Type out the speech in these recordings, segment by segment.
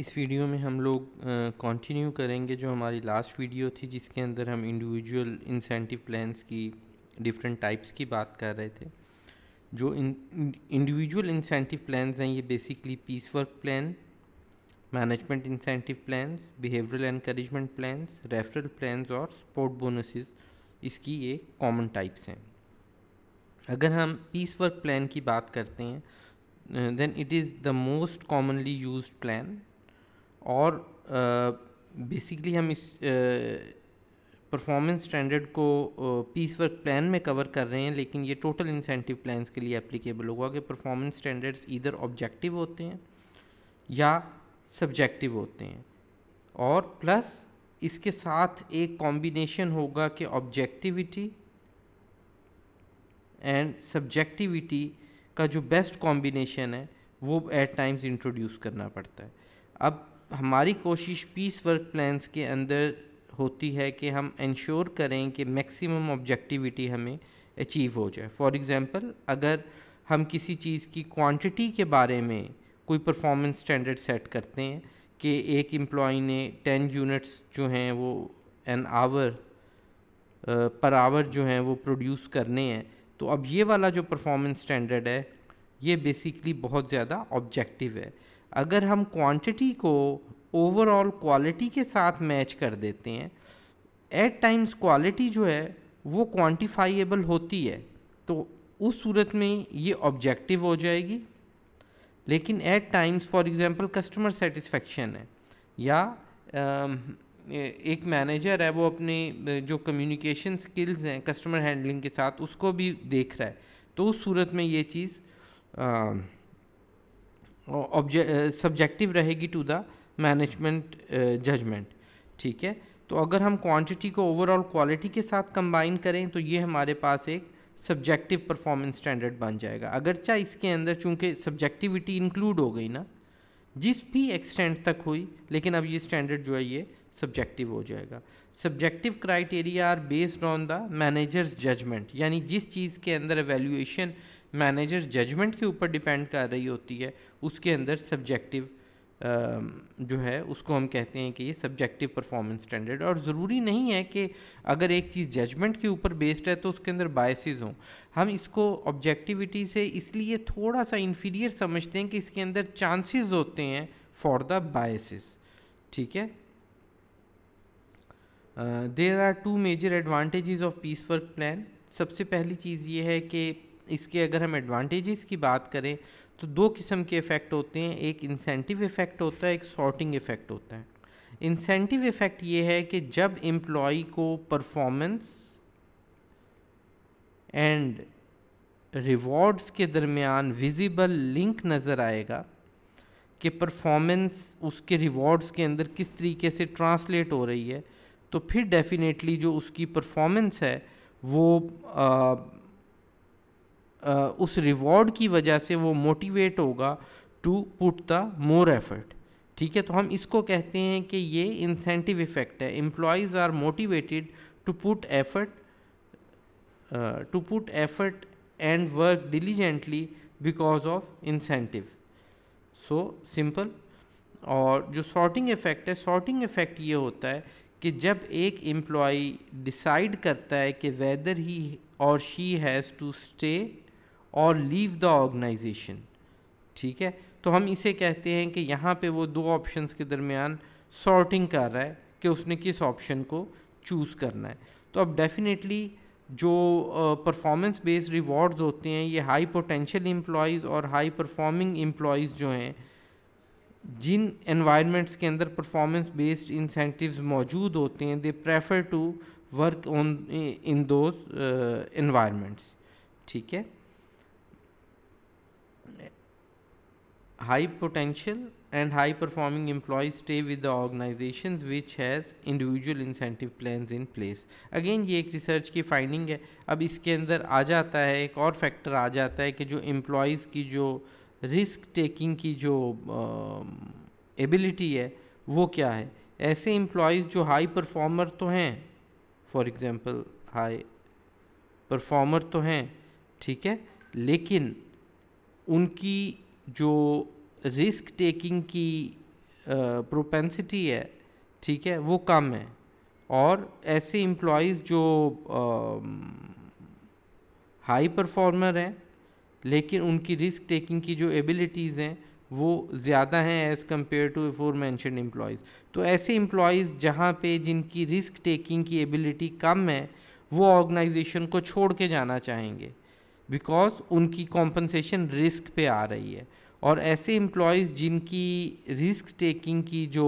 इस वीडियो में हम लोग कंटिन्यू करेंगे जो हमारी लास्ट वीडियो थी जिसके अंदर हम इंडिविजुअल इंसेंटिव प्लान्स की डिफरेंट टाइप्स की बात कर रहे थे जो इंडिविजुअल इंसेंटिव प्लान्स हैं ये basically piece work plan management incentive plans behavioural encouragement plans referral plans और स्पोर्ट बोनसेस इसकी ये कॉमन टाइप्स हैं अगर हम पीस वर्क प्लान की बात करते हैं then it is the most commonly use plan और बेसिकली हम इस परफॉर्मेंस स्टैंडर्ड को पीस वर्क प्लान में कवर कर रहे हैं लेकिन ये टोटल इंसेंटिव प्लान्स के लिए एप्लीकेबल होगा कि परफॉर्मेंस स्टैंडर्ड्स इधर ऑब्जेक्टिव होते हैं या सब्जेक्टिव होते हैं और प्लस इसके साथ एक कॉम्बिनेशन होगा कि ऑब्जेक्टिविटी एंड सब्जेक्टिविटी का जो बेस्ट कॉम्बिनेशन है वो एट टाइम्स इंट्रोड्यूस करना पड़ता है अब हमारी कोशिश पीस वर्क प्लान्स के अंदर होती है कि हम इंश्योर करें कि मैक्सिमम ऑब्जेक्टिविटी हमें अचीव हो जाए फॉर एग्ज़ाम्पल अगर हम किसी चीज़ की क्वांटिटी के बारे में कोई परफॉर्मेंस स्टैंडर्ड सेट करते हैं कि एक एम्प्लॉई ने टेन यूनिट्स जो हैं वो एन आवर पर आवर जो हैं वो प्रोड्यूस करने हैं तो अब ये वाला जो परफॉर्मेंस स्टैंडर्ड है ये बेसिकली बहुत ज़्यादा ऑब्जेक्टिव है अगर हम क्वांटिटी को ओवरऑल क्वालिटी के साथ मैच कर देते हैं एट टाइम्स क्वालिटी जो है वो क्वांटिफाइएबल होती है तो उस सूरत में ये ऑब्जेक्टिव हो जाएगी लेकिन at times for example customer satisfaction है या एक मैनेजर है वो अपने जो कम्युनिकेशन स्किल्स हैं कस्टमर हैंडलिंग के साथ उसको भी देख रहा है तो उस सूरत में ये चीज़ सब्जेक्टिव रहेगी टू द मैनेजमेंट जजमेंट ठीक है तो अगर हम क्वांटिटी को ओवरऑल क्वालिटी के साथ कंबाइन करें तो ये हमारे पास एक सब्जेक्टिव परफॉर्मेंस स्टैंडर्ड बन जाएगा अगरचा इसके अंदर चूंकि सब्जेक्टिविटी इंक्लूड हो गई ना जिस भी एक्सटेंट तक हुई लेकिन अब ये स्टैंडर्ड जो है ये सब्जेक्टिव हो जाएगा subjective criteria are based on the manager's judgement यानी जिस चीज़ के अंदर एवेल्यूएशन मैनेजर जजमेंट के ऊपर डिपेंड कर रही होती है उसके अंदर सब्जेक्टिव जो है उसको हम कहते हैं कि ये सब्जेक्टिव परफॉर्मेंस स्टैंडर्ड और ज़रूरी नहीं है कि अगर एक चीज़ जजमेंट के ऊपर बेस्ड है तो उसके अंदर बायसेस हों हम इसको ऑब्जेक्टिविटी से इसलिए थोड़ा सा इन्फीरियर समझते हैं कि इसके अंदर चांसेस होते हैं फॉर द बायसेस ठीक है there are two major advantages of piece work plan सबसे पहली चीज़ ये है कि इसके अगर हम एडवांटेजेस की बात करें तो दो किस्म के इफ़ेक्ट होते हैं एक इंसेंटिव इफ़ेक्ट होता है एक शॉर्टिंग इफ़ेक्ट होता है इंसेंटिव इफ़ेक्ट ये है कि जब एम्प्लॉय को परफॉर्मेंस एंड रिवॉर्ड्स के दरमियान विजिबल लिंक नज़र आएगा कि परफॉर्मेंस उसके रिवॉर्ड्स के अंदर किस तरीके से ट्रांसलेट हो रही है तो फिर डेफिनेटली जो उसकी परफॉर्मेंस है वो उस रिवॉर्ड की वजह से वो मोटिवेट होगा to put the more effort ठीक है तो हम इसको कहते हैं कि ये इंसेंटिव इफेक्ट है employees are motivated to put effort to put effort and work diligently because of incentive so simple और जो सॉर्टिंग इफेक्ट है सॉर्टिंग इफेक्ट ये होता है कि जब एक एम्प्लॉय डिसाइड करता है कि वेदर ही और शी हैज़ टू स्टे और लीव द ऑर्गेनाइजेशन ठीक है तो हम इसे कहते हैं कि यहाँ पे वो दो ऑप्शंस के दरमियान सॉर्टिंग कर रहा है कि उसने किस ऑप्शन को चूज़ करना है तो अब डेफिनेटली जो परफॉर्मेंस बेस्ड रिवॉर्ड्स होते हैं ये हाई पोटेंशियल एम्प्लॉयज़ और हाई परफॉर्मिंग एम्प्लॉयज़ जो हैं जिन एनवायरनमेंट्स के अंदर परफॉर्मेंस बेस्ड इंसेंटिव्स मौजूद होते हैं they prefer to work on in those environments ठीक है high potential and high performing employees stay with the organizations which has individual incentive plans in place again ये एक रिसर्च की फाइंडिंग है अब इसके अंदर आ जाता है एक और फैक्टर आ जाता है कि जो एम्प्लॉयज़ की जो रिस्क टेकिंग की जो एबिलिटी uh, है वो क्या है ऐसे एम्प्लॉयज़ जो हाई परफॉर्मर तो हैं फॉर एग्ज़ाम्पल हाई परफॉर्मर तो हैं ठीक है लेकिन उनकी जो रिस्क टेकिंग की प्रोपेंसिटी है ठीक है वो कम है और ऐसे इम्प्लॉज़ जो हाई परफॉर्मर हैं लेकिन उनकी रिस्क टेकिंग की जो एबिलिटीज़ हैं वो ज़्यादा हैं as compare to for mention employees तो ऐसे एम्प्लॉयज़ जहाँ पे जिनकी रिस्क टेकिंग की एबिलिटी कम है वो ऑर्गेनाइजेशन को छोड़ के जाना चाहेंगे बिकॉज उनकी कॉम्पनसेशन रिस्क पे आ रही है और ऐसे एम्प्लॉयज़ जिनकी रिस्क टेकिंग की जो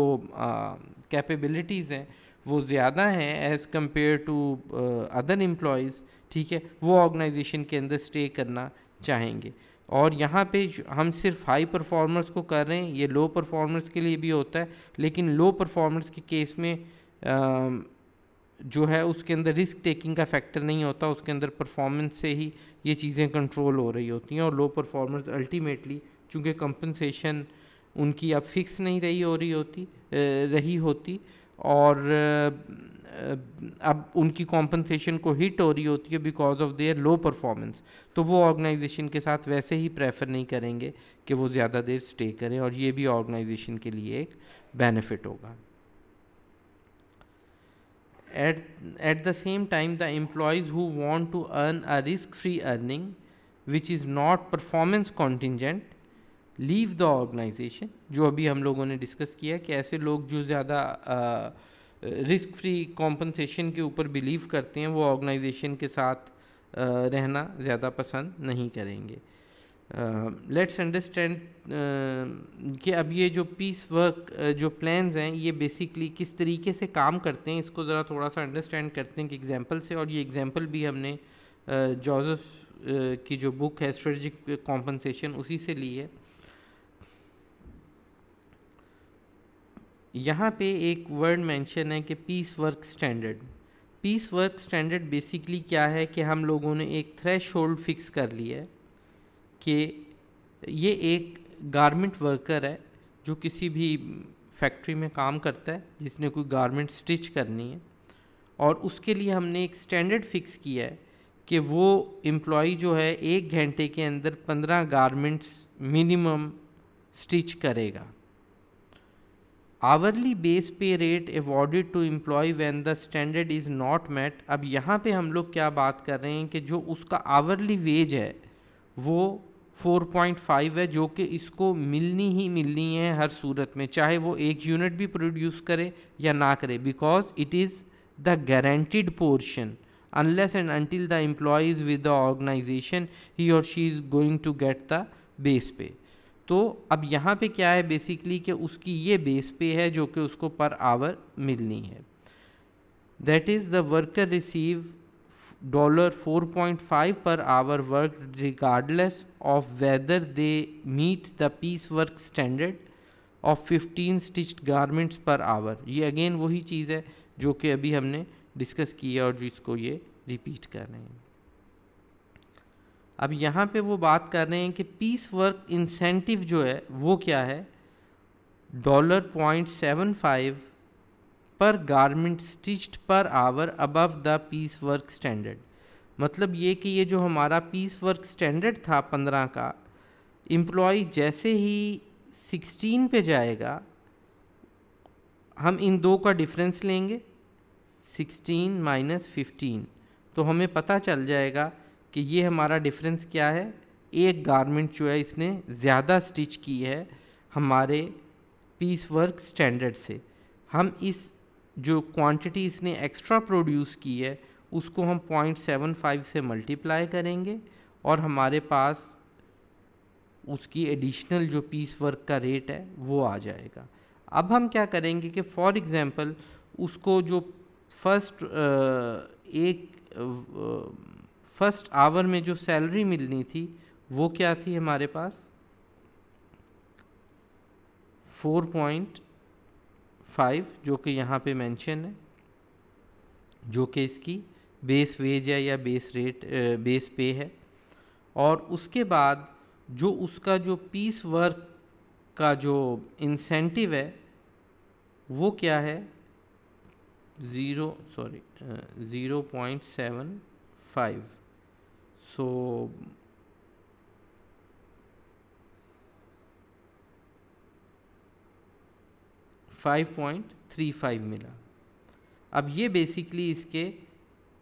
कैपेबिलिटीज़ हैं वो ज़्यादा हैं as compare to other employees ठीक है वो ऑर्गेनाइजेशन के अंदर स्टे करना चाहेंगे और यहाँ पे हम सिर्फ हाई परफॉर्मर्स को कर रहे हैं ये लो परफॉर्मर्स के लिए भी होता है लेकिन लो परफॉर्मर्स के केस में आ, जो है उसके अंदर रिस्क टेकिंग का फैक्टर नहीं होता उसके अंदर परफॉर्मेंस से ही ये चीज़ें कंट्रोल हो रही होती हैं और लो परफॉर्मेंस अल्टीमेटली चूँकि कंपनसेशन उनकी अब फिक्स नहीं रही हो रही होती रही होती और अब उनकी कॉम्पनसेशन को हिट हो रही होती है because of their low performance तो वो ऑर्गेनाइजेशन के साथ वैसे ही प्रेफर नहीं करेंगे कि वो ज़्यादा देर स्टे करें और ये भी ऑर्गेनाइजेशन के लिए एक बेनिफिट होगा at, at the same time the employees who want to earn a risk-free earning which is not performance contingent leave the organisation जो अभी हम लोगों ने डिस्कस किया कि ऐसे लोग जो ज़्यादा risk free compensation के ऊपर believe करते हैं वो organization के साथ uh, रहना ज़्यादा पसंद नहीं करेंगे लेट्स uh, अंडरस्टैंड uh, कि अब ये जो पीस वर्क uh, जो प्लान्स हैं ये बेसिकली किस तरीके से काम करते हैं इसको ज़रा थोड़ा सा अंडरस्टैंड करते हैं कि एग्जांपल से और ये एग्जांपल भी हमने जॉजफ uh, की जो बुक है स्ट्रेटजिक कॉम्पनसेशन उसी से ली है यहाँ पे एक वर्ड मेंशन है कि piece work standard piece work standard basically क्या है कि हम लोगों ने एक थ्रेश फिक्स कर लिया है कि ये एक गारमेंट वर्कर है जो किसी भी फैक्ट्री में काम करता है जिसने कोई गारमेंट स्टिच करनी है और उसके लिए हमने एक स्टैंडर्ड फिक्स किया है कि वो एम्प्लॉ जो है एक घंटे के अंदर पंद्रह गारमेंट्स मिनिमम स्टिच करेगा hourly base pay rate awarded to employee when the standard is not met अब यहाँ पे हम लोग क्या बात कर रहे हैं कि जो उसका आवरली वेज है वो 4.5 है जो कि इसको मिलनी ही मिलनी है हर सूरत में चाहे वो एक यूनिट भी प्रोड्यूस करे या ना करे because it is the guaranteed portion unless and until the employees with the organisation he और she is going to get the base pay तो अब यहाँ पे क्या है बेसिकली कि उसकी ये बेस पे है जो कि उसको पर आवर मिलनी है that is the worker receive dollar five per hour work regardless of whether they meet the piece work standard of fifteen stitched garments per hour ये अगेन वही चीज़ है जो कि अभी हमने डिस्कस की है और जो इसको ये रिपीट कर रहे हैं अब यहाँ पे वो बात कर रहे हैं कि पीस वर्क इंसेंटिव जो है वो क्या है dollar point seven five per garment stitched per hour above the piece work standard मतलब ये कि ये जो हमारा पीस वर्क स्टैंडर्ड था पंद्रह का एम्प्लॉय जैसे ही सिक्सटीन पे जाएगा हम इन दो का डिफरेंस लेंगे सिक्सटीन माइनस फिफ्टीन तो हमें पता चल जाएगा कि ये हमारा डिफरेंस क्या है एक गारमेंट जो है इसने ज़्यादा स्टिच की है हमारे पीस वर्क स्टैंडर्ड से हम इस जो क्वांटिटी इसने एक्स्ट्रा प्रोड्यूस की है उसको हम पॉइंट सेवन फाइव से मल्टीप्लाई करेंगे और हमारे पास उसकी एडिशनल जो पीस वर्क का रेट है वो आ जाएगा अब हम क्या करेंगे कि फॉर एग्ज़ाम्पल उसको जो फर्स्ट एक फर्स्ट आवर में जो सैलरी मिलनी थी वो क्या थी हमारे पास फोर पॉइंट फाइव जो कि यहाँ पे मेंशन है जो कि इसकी बेस वेज है या बेस रेट बेस पे है और उसके बाद जो उसका जो पीस वर्क का जो इंसेंटिव है वो क्या है zero sorry zero point seven five so 5.35 मिला अब ये बेसिकली इसके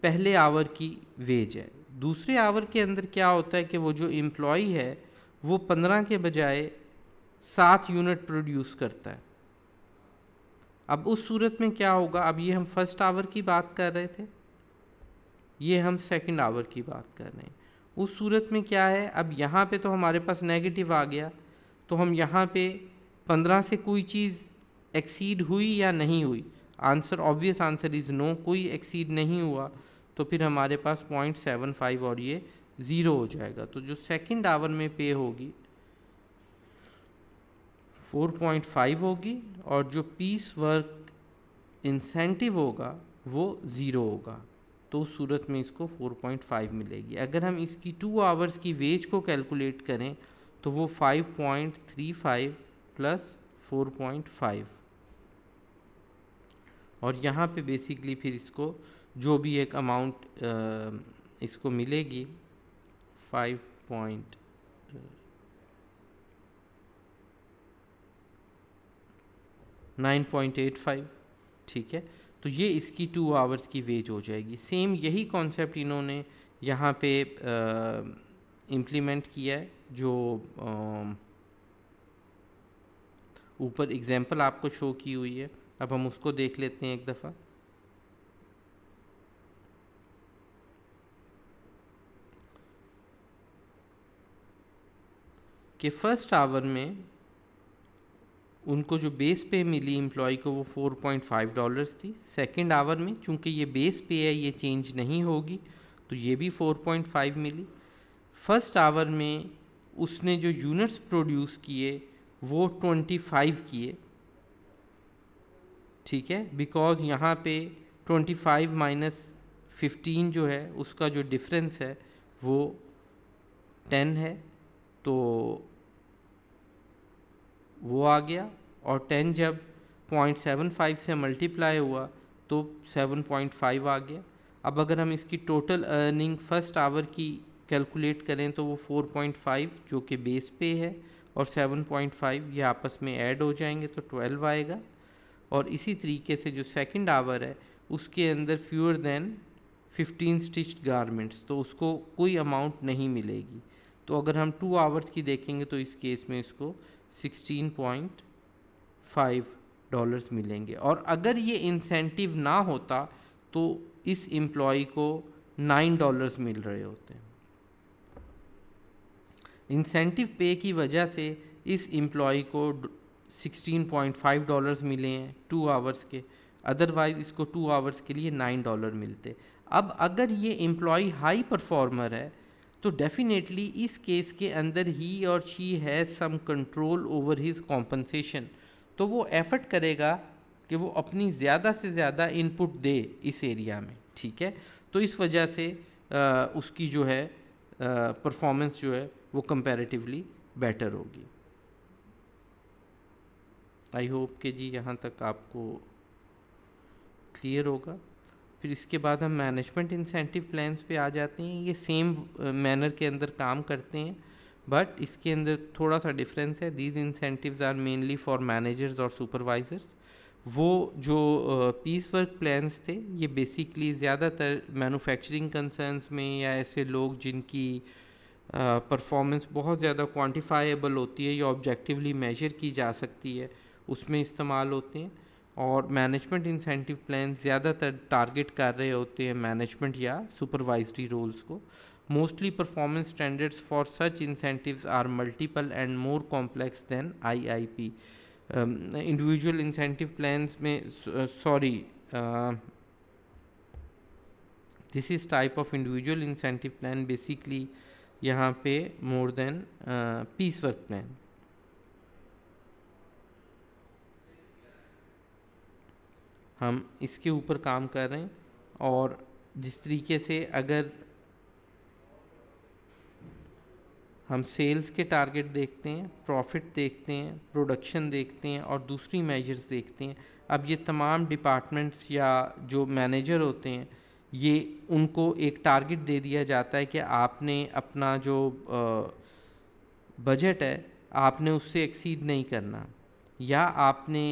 पहले आवर की वेज है दूसरे आवर के अंदर क्या होता है कि वो जो एम्प्लॉई है वो 15 के बजाय सात यूनिट प्रोड्यूस करता है अब उस सूरत में क्या होगा अब ये हम फर्स्ट आवर की बात कर रहे थे ये हम सेकंड आवर की बात कर रहे हैं उस सूरत में क्या है अब यहाँ पे तो हमारे पास नेगेटिव आ गया तो हम यहाँ पे पंद्रह से कोई चीज़ एक्सीड हुई या नहीं हुई answer obvious answer is no कोई एक्सीड नहीं हुआ तो फिर हमारे पास पॉइंट सेवन फाइव और ये ज़ीरो हो जाएगा तो जो सेकंड आवर में पे होगी फोर पॉइंट फाइव होगी और जो पीस वर्क इंसेंटिव होगा वो ज़ीरो होगा तो सूरत में इसको फोर पॉइंट फाइव मिलेगी अगर हम इसकी टू आवर्स की वेज को कैलकुलेट करें तो वो five point three five plus four point five और यहाँ पे बेसिकली फिर इसको जो भी एक अमाउंट इसको मिलेगी five point nine point eight five ठीक है तो ये इसकी टू आवर्स की वेज हो जाएगी सेम यही कॉन्सेप्ट इन्होंने यहाँ पे इम्प्लीमेंट किया है जो ऊपर एग्जांपल आपको शो की हुई है अब हम उसको देख लेते हैं एक दफ़ा कि फर्स्ट आवर में उनको जो बेस पे मिली एम्प्लॉय को वो 4.5 डॉलर्स थी सेकंड आवर में चूंकि ये बेस पे है ये चेंज नहीं होगी तो ये भी 4.5 मिली फर्स्ट आवर में उसने जो यूनिट्स प्रोड्यूस किए वो 25 किए ठीक है बिकॉज यहाँ पे 25 माइनस फिफ्टीन जो है उसका जो डिफरेंस है वो 10 है तो वो आ गया और 10 जब 0.75 से मल्टीप्लाई हुआ तो 7.5 आ गया अब अगर हम इसकी टोटल अर्निंग फर्स्ट आवर की कैलकुलेट करें तो वो 4.5 जो कि बेस पे है और 7.5 ये आपस में ऐड हो जाएंगे तो 12 आएगा और इसी तरीके से जो सेकंड आवर है उसके अंदर फ्यूअर देन 15 स्टिच्ड गारमेंट्स तो उसको कोई अमाउंट नहीं मिलेगी तो अगर हम टू आवर्स की देखेंगे तो इस केस में इसको 16.5 डॉलर्स मिलेंगे और अगर ये इंसेंटिव ना होता तो इस एम्प्लॉय को नाइन डॉलर्स मिल रहे होते हैं इंसेंटिव पे की वजह से इस एम्प्लॉय को 16.5 डॉलर्स मिले हैं टू आवर्स के अदरवाइज़ इसको टू आवर्स के लिए नाइन डॉलर मिलते अब अगर ये एम्प्लॉय हाई परफॉर्मर है तो डेफिनेटली इस केस के अंदर ही और she has some control over his compensation तो वो एफर्ट करेगा कि वो अपनी ज़्यादा से ज़्यादा इनपुट दे इस एरिया में ठीक है तो इस वजह से आ, उसकी जो है परफॉर्मेंस जो है वो कंपैरेटिवली बेटर होगी आई होप कि जी यहाँ तक आपको क्लियर होगा फिर इसके बाद हम मैनेजमेंट इंसेंटिव प्लान्स पे आ जाते हैं ये सेम मैनर के अंदर काम करते हैं बट इसके अंदर थोड़ा सा डिफरेंस है these incentives are mainly for managers और सुपरवाइजर्स वो जो पीस वर्क प्लान्स थे ये बेसिकली ज़्यादातर मैन्युफैक्चरिंग कंसर्न्स में या ऐसे लोग जिनकी परफॉर्मेंस uh, बहुत ज़्यादा क्वांटिफाइबल होती है या ऑब्जेक्टिवली मेजर की जा सकती है उसमें इस्तेमाल होते हैं और मैनेजमेंट इंसेंटिव प्लान ज़्यादातर टारगेट कर रहे होते हैं मैनेजमेंट या सुपरवाइजरी रोल्स को mostly performance standards for such incentives are multiple and more complex than I I P individual incentive plans में sorry this is type of individual incentive plan basically यहाँ पे more than piece work plan हम इसके ऊपर काम कर रहे हैं और जिस तरीके से अगर हम सेल्स के टारगेट देखते हैं प्रॉफिट देखते हैं प्रोडक्शन देखते हैं और दूसरी मेजर्स देखते हैं अब ये तमाम डिपार्टमेंट्स या जो मैनेजर होते हैं ये उनको एक टारगेट दे दिया जाता है कि आपने अपना जो बजट है आपने उससे एक्सीड नहीं करना या आपने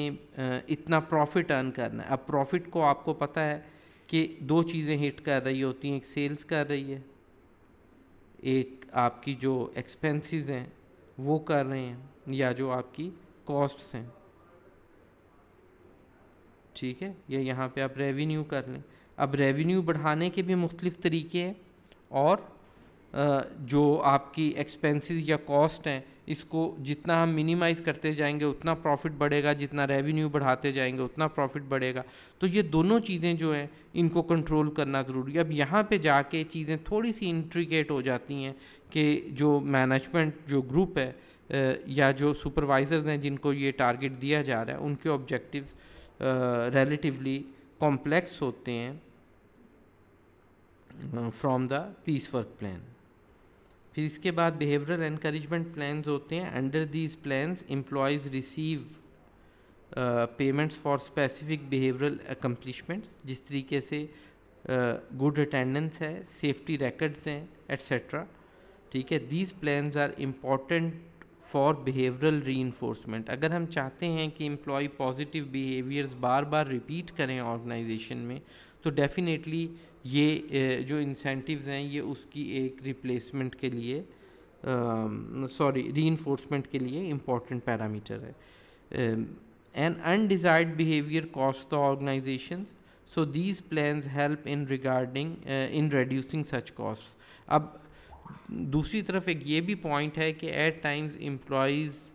इतना प्रॉफिट अर्न करना है अब प्रॉफिट को आपको पता है कि दो चीज़ें हिट कर रही होती हैं एक सेल्स कर रही है एक आपकी जो एक्सपेंसेस हैं वो कर रहे हैं या जो आपकी कॉस्ट्स हैं ठीक है या यहाँ पे आप रेवेन्यू कर लें अब रेवेन्यू बढ़ाने के भी मुख्तलिफ तरीके हैं और जो आपकी एक्सपेंसेस या कॉस्ट हैं इसको जितना हम मिनिमाइज़ करते जाएंगे उतना प्रॉफिट बढ़ेगा जितना रेवेन्यू बढ़ाते जाएंगे उतना प्रॉफिट बढ़ेगा तो ये दोनों चीज़ें जो हैं इनको कंट्रोल करना ज़रूरी है अब यहाँ पे जाके चीज़ें थोड़ी सी इंट्रिकेट हो जाती हैं कि जो मैनेजमेंट जो ग्रुप है या जो सुपरवाइज़र्स हैं जिनको ये टारगेट दिया जा रहा है उनके ऑब्जेक्टिव रेलिटिवली कॉम्प्लेक्स होते हैं from the piece work plan फिर इसके बाद बिहेवियरल इनक्रेजमेंट प्लान्स होते हैं under these plans employees receive payments for specific behavioural accomplishments जिस तरीके से गुड uh, अटेंडेंस है सेफ्टी रिकॉर्ड्स हैं एट्सट्रा ठीक है these plans are important for behavioural री अगर हम चाहते हैं कि एम्प्लॉय पॉजिटिव बिहेवियर्स बार बार रिपीट करें ऑर्गेनाइजेशन में तो डेफिनेटली ये जो इंसेंटिव्स हैं ये उसकी एक रिप्लेसमेंट के लिए सॉरी री इन्फोर्समेंट के लिए इम्पॉर्टेंट पैरामीटर है an undesired behaviour cost the organisation so these plan help in regarding in reducing such cost अब दूसरी तरफ एक ये भी पॉइंट है कि एट टाइम्स एम्प्लॉयज़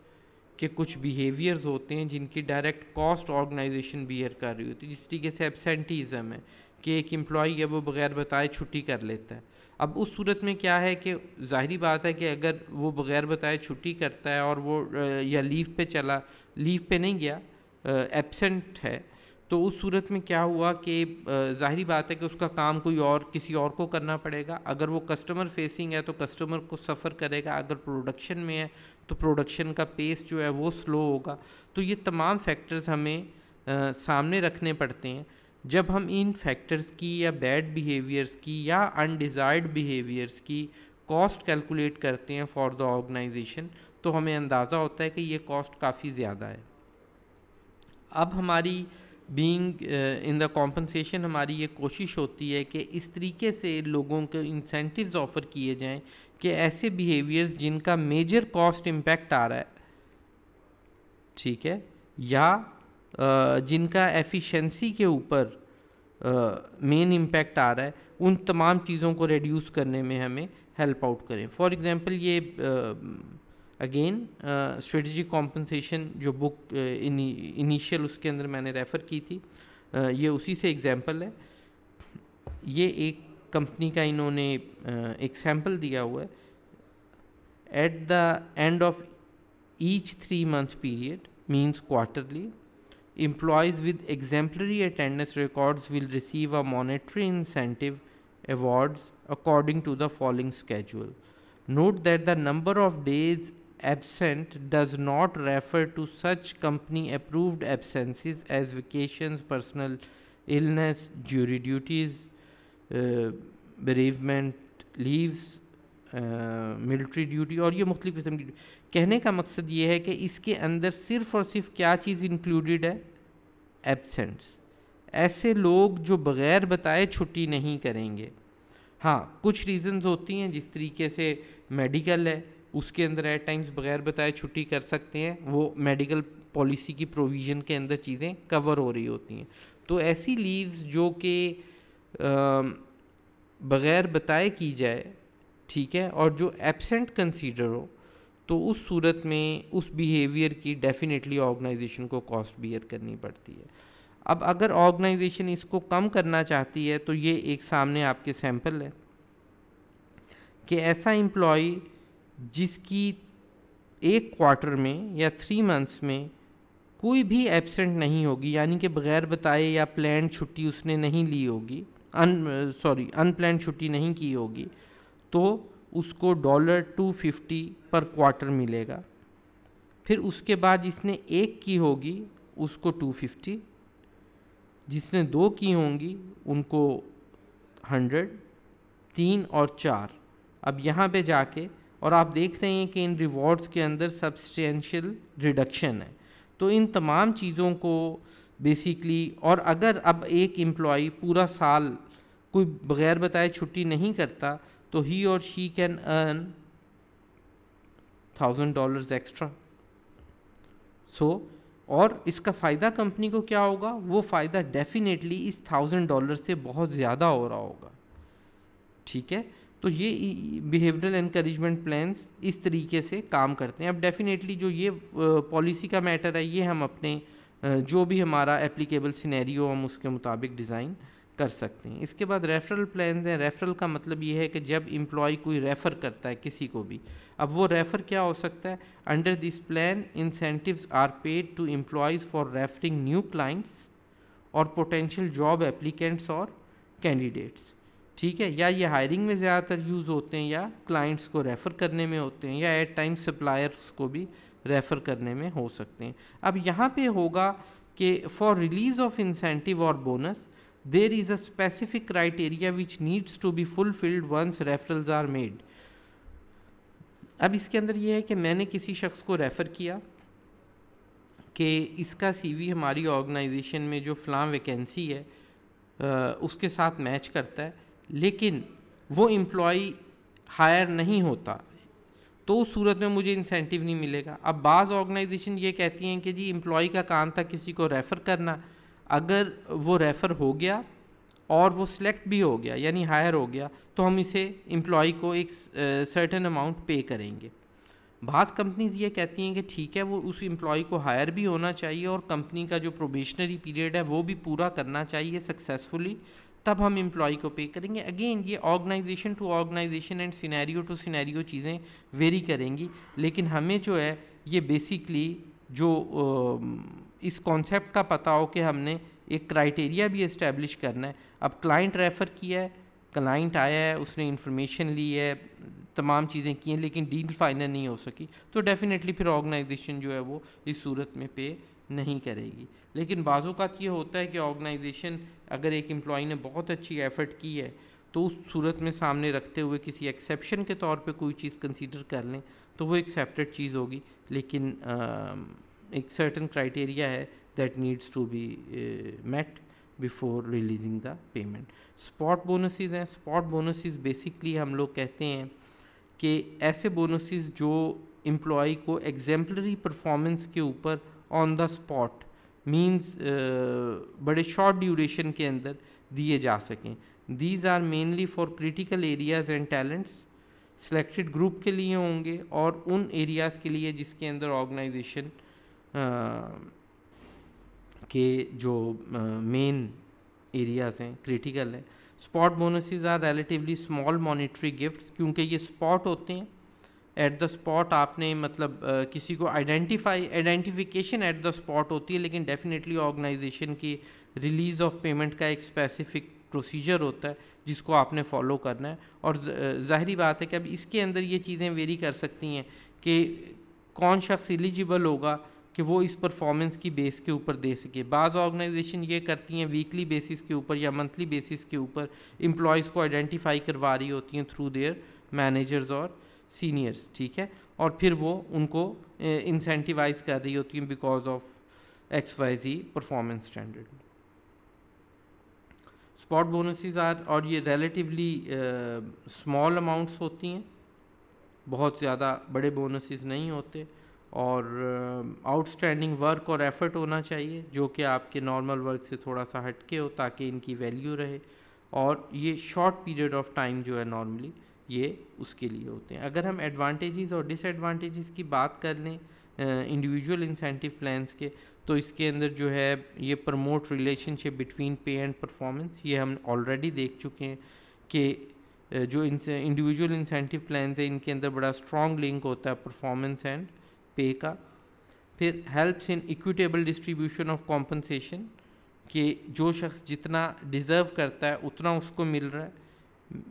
के कुछ बिहेवियर्स होते हैं जिनकी डायरेक्ट कॉस्ट ऑर्गेनाइजेशन बियर कर रही होती है जिस तरीके से एबसेंटीज़म है कि एक एम्प्लॉय है वो बग़ैर बताए छुट्टी कर लेता है अब उस सूरत में क्या है कि ज़ाहरी बात है कि अगर वो बग़ैर बताए छुट्टी करता है और वो या लीव पे चला लीव पे नहीं गया एबसेंट है तो उस सूरत में क्या हुआ कि ज़ाहरी बात है कि उसका काम कोई और किसी और को करना पड़ेगा अगर वो कस्टमर फेसिंग है तो कस्टमर को सफ़र करेगा अगर प्रोडक्शन में है तो प्रोडक्शन का पेस जो है वो स्लो होगा तो ये तमाम फैक्टर्स हमें आ, सामने रखने पड़ते हैं जब हम इन फैक्टर्स की या बैड बिहेवियर्स की या अनडिज़ायर्ड बिहेवियर्स की कॉस्ट कैलकुलेट करते हैं फॉर द ऑर्गेनाइजेशन तो हमें अंदाज़ा होता है कि ये कॉस्ट काफ़ी ज़्यादा है अब हमारी बीइंग इन द कॉम्पनसेशन हमारी ये कोशिश होती है कि इस तरीके से लोगों को इंसेंटिव्स ऑफ़र किए जाएं कि ऐसे बिहेवियर्स जिनका मेजर कॉस्ट इम्पैक्ट आ रहा है ठीक है या जिनका एफिशिएंसी के ऊपर मेन इम्पैक्ट आ रहा है उन तमाम चीज़ों को रिड्यूस करने में हमें हेल्प आउट करें फॉर एग्ज़ाम्पल ये अगेन स्ट्रेटजिक कॉम्पनसेशन जो बुक इनिशियल उसके अंदर मैंने रेफ़र की थी uh, ये उसी से एग्ज़ाम्पल है ये एक कंपनी का इन्होंने एक सैम्पल दिया हुआ है at the end of each three month period means quarterly Employees with exemplary attendance records will receive a monetary incentive awards according to the following schedule. Note that the number of days absent does not refer to such company approved absences as vacations, personal illness, jury duties, uh, bereavement, leaves, uh, military duty, or ये मुख्तलिफ़ किस्म कहने का मकसद ये है कि इसके अंदर सिर्फ़ और सिर्फ क्या चीज़ इंक्लूडेड है एबसेंट्स ऐसे लोग जो बग़ैर बताए छुट्टी नहीं करेंगे हाँ कुछ रीज़न्स होती हैं जिस तरीके से मेडिकल है उसके अंदर एट टाइम्स बग़ैर बताए छुट्टी कर सकते हैं वो मेडिकल पॉलिसी की प्रोविज़न के अंदर चीज़ें कवर हो रही होती हैं तो ऐसी लीव्स जो कि बग़ैर बताए की जाए ठीक है और जो एबसेंट कंसीडर हो तो उस सूरत में उस बिहेवियर की डेफिनेटली ऑर्गेनाइजेशन को कॉस्ट बियर करनी पड़ती है अब अगर ऑर्गेनाइजेशन इसको कम करना चाहती है तो ये एक सामने आपके सैंपल है कि ऐसा एम्प्लॉय जिसकी एक क्वार्टर में या थ्री मंथ्स में कोई भी एबसेंट नहीं होगी यानी कि बगैर बताए या प्लान छुट्टी उसने नहीं ली होगी अन सॉरी अनप्लान छुट्टी नहीं की होगी तो उसको dollar two fifty per quarter मिलेगा फिर उसके बाद जिसने एक की होगी उसको टू फिफ्टी जिसने दो की होंगी उनको हंड्रेड तीन और चार अब यहाँ पे जाके और आप देख रहे हैं कि इन रिवॉर्ड्स के अंदर सब्सटेंशियल रिडक्शन है तो इन तमाम चीज़ों को बेसिकली और अगर अब एक एम्प्लॉ पूरा साल कोई बगैर बताए छुट्टी नहीं करता तो ही और she can earn thousand dollars extra so और इसका फ़ायदा कंपनी को क्या होगा वो फ़ायदा डेफिनेटली इस थाउजेंड डॉलर से बहुत ज़्यादा हो रहा होगा ठीक है तो ये बिहेवियरल इनक्रेजमेंट प्लान्स इस तरीके से काम करते हैं अब डेफिनेटली जो ये पॉलिसी का मैटर है ये हम अपने जो भी हमारा एप्लीकेबल सिनेरियो हम उसके मुताबिक डिज़ाइन कर सकते हैं इसके बाद रेफरल प्लान हैं रेफरल का मतलब ये है कि जब इम्प्लॉय कोई रेफ़र करता है किसी को भी अब वो रेफ़र क्या हो सकता है under this plan incentives are paid to employees for referring new clients और पोटेंशियल जॉब एप्लीकेंट्स और कैंडिडेट्स ठीक है या ये हायरिंग में ज़्यादातर यूज़ होते हैं या क्लाइंट्स को रेफ़र करने में होते हैं या एट टाइम सप्लायर्स को भी रेफ़र करने में हो सकते हैं अब यहाँ पे होगा कि फॉर रिलीज़ ऑफ इंसेंटिव और bonus there is a specific criteria which needs to be fulfilled once referrals are made अब इसके अंदर ये है कि मैंने किसी शख्स को रेफ़र किया कि इसका सीवी हमारी ऑर्गेनाइजेशन में जो फ़लाँ वैकेंसी है आ, उसके साथ मैच करता है लेकिन वो एम्प्लॉ हायर नहीं होता तो उस सूरत में मुझे इंसेंटिव नहीं मिलेगा अब बाज़ ऑर्गेनाइजेशन ये कहती हैं कि जी एम्प्लॉय का काम था किसी को रेफ़र करना अगर वो रेफ़र हो गया और वो सिलेक्ट भी हो गया यानी हायर हो गया तो हम इसे एम्प्लॉय को एक सर्टन अमाउंट पे करेंगे बाज़ कंपनीज ये कहती हैं कि ठीक है वो उस एम्प्लॉय को हायर भी होना चाहिए और कंपनी का जो प्रोबेशनरी पीरियड है वो भी पूरा करना चाहिए सक्सेसफुली तब हम एम्प्लॉय को पे करेंगे अगेन ये organisation to organisation and scenario to scenario चीज़ें वेरी करेंगी लेकिन हमें जो है ये बेसिकली जो uh, इस कॉन्सेप्ट का पता हो कि हमने एक क्राइटेरिया भी इस्टेब्लिश करना है अब क्लाइंट रेफ़र किया है क्लाइंट आया है उसने इंफॉर्मेशन ली है तमाम चीज़ें की हैं लेकिन डील फाइनल नहीं हो सकी तो डेफ़िनेटली फिर ऑर्गेनाइजेशन जो है वो इस सूरत में पे नहीं करेगी लेकिन बाज़ों का ये होता है कि ऑर्गेनाइजेशन अगर एक एम्प्लॉ ने बहुत अच्छी एफ़र्ट की है तो उस सूरत में सामने रखते हुए किसी एक्सेप्शन के तौर पे कोई चीज़ कंसीडर कर लें तो वो एक सेपरेट चीज़ होगी लेकिन आ, एक सर्टन क्राइटेरिया है that needs to be met before releasing the payment spot Spot हैं स्पॉट bonuses बेसिकली हम लोग कहते हैं कि ऐसे bonuses जो एम्प्लॉय को एग्जेम्पलरी परफॉर्मेंस के ऊपर ऑन द स्पॉट मीन्स बड़े शॉर्ट ड्यूरेशन के अंदर दिए जा सकें these are mainly for critical areas and talents selected group के लिए होंगे और उन एरियाज़ के लिए जिसके अंदर ऑर्गेनाइजेशन uh, के जो मेन एरियाज हैं क्रिटिकल हैं spot bonuses are relatively small monetary gift क्योंकि ये स्पॉट होते हैं एट द स्पॉट आपने मतलब आ, किसी को identify identification at the spot होती है लेकिन डेफिनेटली ऑर्गेनाइजेशन की रिलीज़ ऑफ पेमेंट का एक स्पेसिफिक प्रोसीजर होता है जिसको आपने फॉलो करना है और जाहरी बात है कि अब इसके अंदर ये चीज़ें वेरी कर सकती हैं कि कौन शख्स एलिजिबल होगा कि वो इस परफॉर्मेंस की बेस के ऊपर दे सके बाज़ ऑर्गेनाइजेशन ये करती हैं वीकली बेसिस के ऊपर या मंथली बेसिस के ऊपर एम्प्लॉयज़ को आइडेंटिफाई करवा रही होती हैं थ्रू देयर मैनेजर्स और सीनियर्स ठीक है और फिर वो उनको इंसेंटिवाइज कर रही होती हैं because of X Y Z performance standard spot bonuses are और ये रिलेटिवली स्मॉल अमाउंट्स होती हैं बहुत ज़्यादा बड़े बोनसेस नहीं होते और आउटस्टैंडिंग वर्क और एफर्ट होना चाहिए जो कि आपके नॉर्मल वर्क से थोड़ा सा हटके हो ताकि इनकी वैल्यू रहे और ये शॉर्ट पीरियड ऑफ टाइम जो है नॉर्मली ये उसके लिए होते हैं अगर हम एडवांटेजेस और डिसएडवांटेजेस की बात कर लें इंडिविजुअल इंसेंटिव प्लान्स के तो इसके अंदर जो है ये promote relationship between pay and performance ये हम ऑलरेडी देख चुके हैं कि जो इंडिविजुअल इंसेंटिव प्लान्स हैं इनके अंदर बड़ा स्ट्रॉन्ग लिंक होता है परफॉर्मेंस एंड पे का फिर helps in equitable distribution of compensation कि जो शख्स जितना डिज़र्व करता है उतना उसको मिल रहा है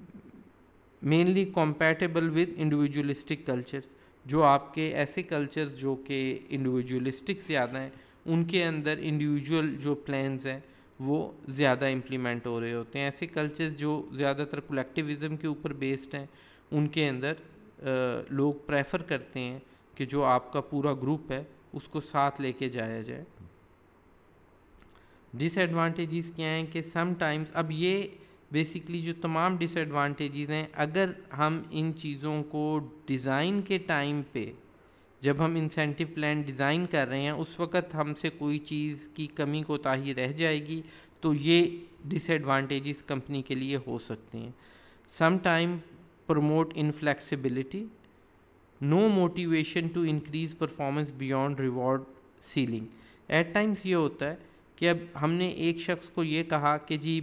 mainly compatible with individualistic cultures जो आपके ऐसे कल्चर्स जो कि इंडिविजुअलिस्टिक ज़्यादा हैं उनके अंदर इंडिविजुअल जो प्लान्स हैं वो ज़्यादा इम्प्लीमेंट हो रहे होते हैं ऐसे कल्चर्स जो ज़्यादातर कलेक्टिविज़म के ऊपर बेस्ड हैं उनके अंदर आ, लोग प्रेफर करते हैं कि जो आपका पूरा ग्रुप है उसको साथ लेके जाया जाए डिसएडवांटेजेस क्या हैं कि समटाइम्स अब ये बेसिकली जो तमाम डिसएडवांटेजेस हैं अगर हम इन चीज़ों को डिज़ाइन के टाइम पे जब हम इंसेंटिव प्लान डिज़ाइन कर रहे हैं उस वक़्त हमसे कोई चीज़ की कमी कोताही रह जाएगी तो ये डिसएडवांटेजेस कंपनी के लिए हो सकते हैं some time promote inflexibility no motivation to increase performance beyond reward ceiling at times ये होता है कि अब हमने एक शख्स को ये कहा कि जी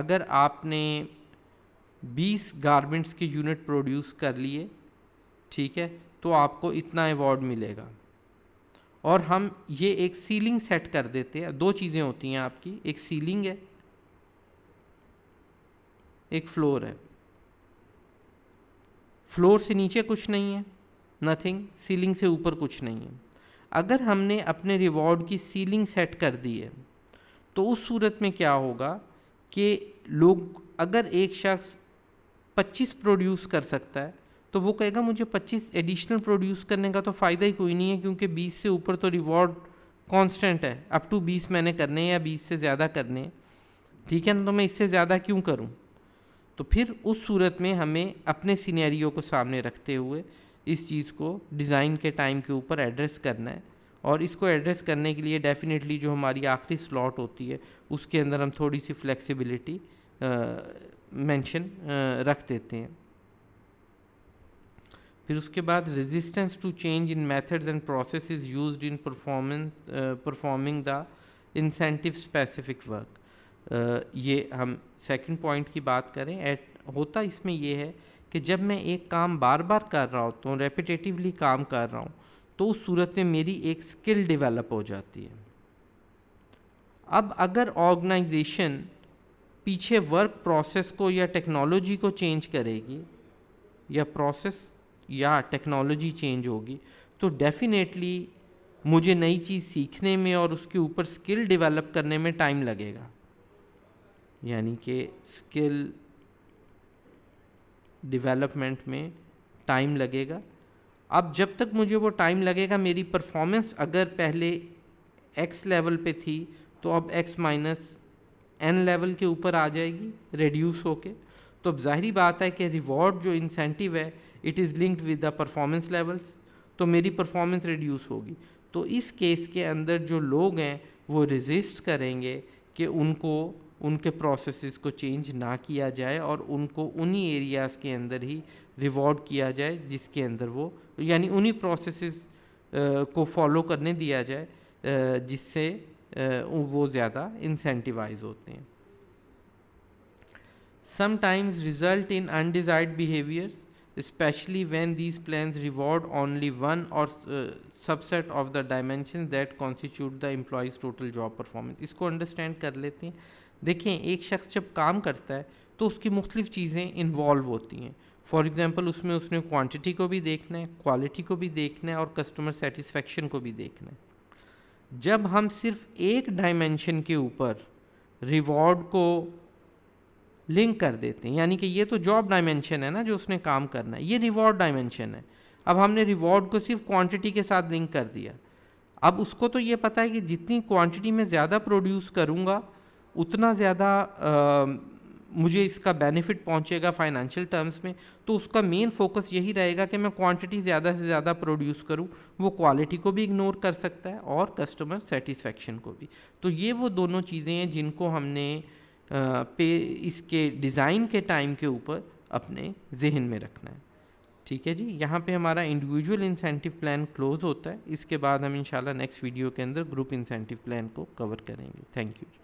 अगर आपने 20 गारमेंट्स के यूनिट प्रोड्यूस कर लिए ठीक है तो आपको इतना अवार्ड मिलेगा और हम ये एक सीलिंग सेट कर देते हैं दो चीज़ें होती हैं आपकी एक सीलिंग है एक फ्लोर है फ्लोर से नीचे कुछ नहीं है नथिंग सीलिंग से ऊपर कुछ नहीं है अगर हमने अपने रिवॉर्ड की सीलिंग सेट कर दी है तो उस सूरत में क्या होगा कि लोग अगर एक शख्स 25 प्रोड्यूस कर सकता है तो वो कहेगा मुझे 25 एडिशनल प्रोड्यूस करने का तो फ़ायदा ही कोई नहीं है क्योंकि 20 से ऊपर तो रिवॉर्ड कांस्टेंट है अप टू 20 मैंने करने या 20 से ज़्यादा करने ठीक है ना तो मैं इससे ज़्यादा क्यों करूँ तो फिर उस सूरत में हमें अपने सीनेरियो को सामने रखते हुए इस चीज़ को डिज़ाइन के टाइम के ऊपर एड्रेस करना है और इसको एड्रेस करने के लिए डेफिनेटली जो हमारी आखिरी स्लॉट होती है उसके अंदर हम थोड़ी सी फ्लेक्सिबिलिटी मेंशन रख देते हैं फिर उसके बाद resistance to change in methods and process use in performance performing the incentive specific work ये हम सेकंड पॉइंट की बात करें एट होता इसमें ये है कि जब मैं एक काम बार बार कर रहा होता हूँ रेपिटेटिवली काम कर रहा हूँ तो उस सूरत में मेरी एक स्किल डेवलप हो जाती है अब अगर ऑर्गेनाइजेशन पीछे वर्क प्रोसेस को या टेक्नोलॉजी को चेंज करेगी या प्रोसेस या टेक्नोलॉजी चेंज होगी तो डेफिनेटली मुझे नई चीज़ सीखने में और उसके ऊपर स्किल डेवलप करने में टाइम लगेगा यानी कि स्किल डेवलपमेंट में टाइम लगेगा अब जब तक मुझे वो टाइम लगेगा मेरी परफॉर्मेंस अगर पहले एक्स लेवल पे थी तो अब एक्स माइनस एन लेवल के ऊपर आ जाएगी रिड्यूस होके तो अब जाहिर बात है कि रिवॉर्ड जो इंसेंटिव है it is linked with the performance levels तो मेरी परफॉर्मेंस रिड्यूस होगी तो इस केस के अंदर जो लोग हैं वो रिजिस्ट करेंगे कि उनको उनके प्रोसेसेस को चेंज ना किया जाए और उनको उन्हीं एरियाज़ के अंदर ही रिवॉर्ड किया जाए जिसके अंदर वो यानी उन्हीं प्रोसेसेस को फॉलो करने दिया जाए जिससे वो ज़्यादा इंसेंटिवाइज होते हैं sometimes result in undesired behaviors especially when these plans reward only one or uh, subset of the dimensions that constitute the employee's total job performance इसको understand कर लेते हैं देखें एक शख्स जब काम करता है तो उसकी मुख्तलिफ़ चीज़ें इन्वॉल्व होती हैं फॉर एग्ज़ाम्पल उसमें उसने क्वान्टिटी को भी देखना है क्वालिटी को भी देखना है और कस्टमर सेटिस्फेक्शन को भी देखना है जब हम सिर्फ एक डायमेंशन के ऊपर रिवॉर्ड को लिंक कर देते हैं यानी कि ये तो जॉब डायमेंशन है ना जो उसने काम करना है ये रिवॉर्ड डायमेंशन है अब हमने रिवॉर्ड को सिर्फ क्वांटिटी के साथ लिंक कर दिया अब उसको तो ये पता है कि जितनी क्वांटिटी में ज़्यादा प्रोड्यूस करूँगा उतना ज़्यादा मुझे इसका बेनिफिट पहुंचेगा फाइनेंशियल टर्म्स में तो उसका मेन फोकस यही रहेगा कि मैं क्वांटिटी ज़्यादा से ज़्यादा प्रोड्यूस करूं वो क्वालिटी को भी इग्नोर कर सकता है और कस्टमर सेटिस्फेक्शन को भी तो ये वो दोनों चीज़ें हैं जिनको हमने पे इसके डिज़ाइन के टाइम के ऊपर अपने जहन में रखना है ठीक है जी यहाँ पे हमारा इंडिविजुअल इंसेंटिव प्लान क्लोज होता है इसके बाद हम इंशाल्लाह नेक्स्ट वीडियो के अंदर ग्रुप इंसेंटिव प्लान को कवर करेंगे थैंक यू